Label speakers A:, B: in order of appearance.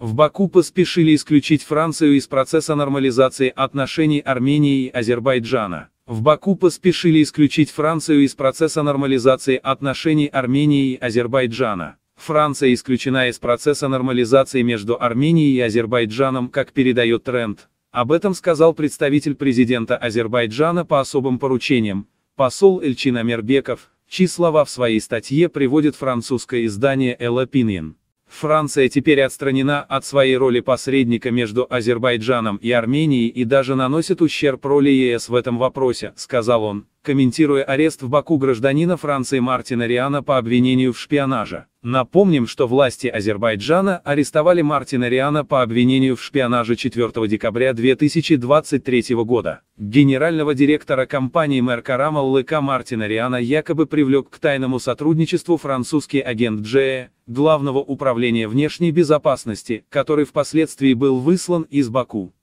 A: В Баку поспешили исключить Францию из процесса нормализации отношений Армении и Азербайджана. В Баку поспешили исключить Францию из процесса нормализации отношений Армении и Азербайджана. Франция исключена из процесса нормализации между Арменией и Азербайджаном, как передает Тренд. Об этом сказал представитель президента Азербайджана по особым поручениям, посол Эльчин Амербеков, чьи слова в своей статье приводит французское издание «Эл Opinion. Франция теперь отстранена от своей роли посредника между Азербайджаном и Арменией и даже наносит ущерб роли ЕС в этом вопросе, сказал он, комментируя арест в Баку гражданина Франции Мартина Риана по обвинению в шпионаже. Напомним, что власти Азербайджана арестовали Мартина Риана по обвинению в шпионаже 4 декабря 2023 года. Генерального директора компании Мэр Карама ЛК Мартина Риана якобы привлек к тайному сотрудничеству французский агент Джея, главного управления внешней безопасности, который впоследствии был выслан из Баку.